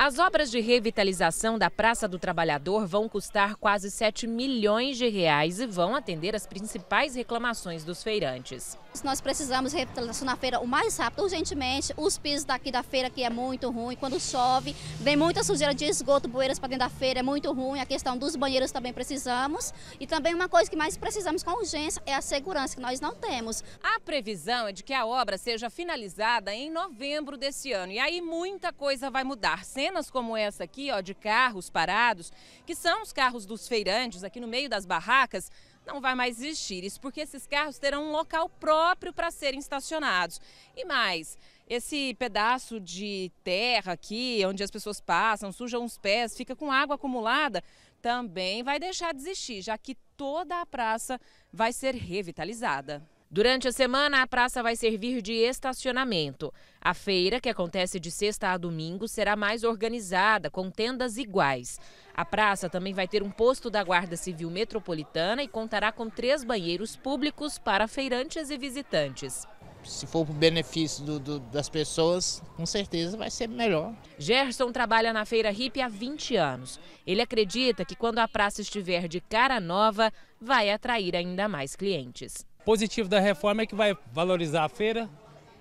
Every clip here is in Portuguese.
As obras de revitalização da Praça do Trabalhador vão custar quase 7 milhões de reais e vão atender as principais reclamações dos feirantes. Nós precisamos revitalizar na feira o mais rápido, urgentemente. Os pisos daqui da feira que é muito ruim. Quando chove, vem muita sujeira de esgoto, bueiras para dentro da feira, é muito ruim. A questão dos banheiros também precisamos. E também uma coisa que mais precisamos com urgência é a segurança, que nós não temos. A previsão é de que a obra seja finalizada em novembro desse ano. E aí muita coisa vai mudar, sendo cenas como essa aqui, ó, de carros parados, que são os carros dos feirantes aqui no meio das barracas, não vai mais existir. Isso porque esses carros terão um local próprio para serem estacionados. E mais, esse pedaço de terra aqui, onde as pessoas passam, sujam os pés, fica com água acumulada, também vai deixar de existir, já que toda a praça vai ser revitalizada. Durante a semana, a praça vai servir de estacionamento. A feira, que acontece de sexta a domingo, será mais organizada, com tendas iguais. A praça também vai ter um posto da Guarda Civil Metropolitana e contará com três banheiros públicos para feirantes e visitantes. Se for para o benefício do, do, das pessoas, com certeza vai ser melhor. Gerson trabalha na Feira Hip há 20 anos. Ele acredita que quando a praça estiver de cara nova, vai atrair ainda mais clientes positivo da reforma é que vai valorizar a feira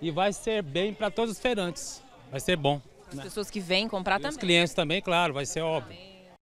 e vai ser bem para todos os feirantes. Vai ser bom. As né? pessoas que vêm comprar e também. Os clientes também, claro, vai ser óbvio.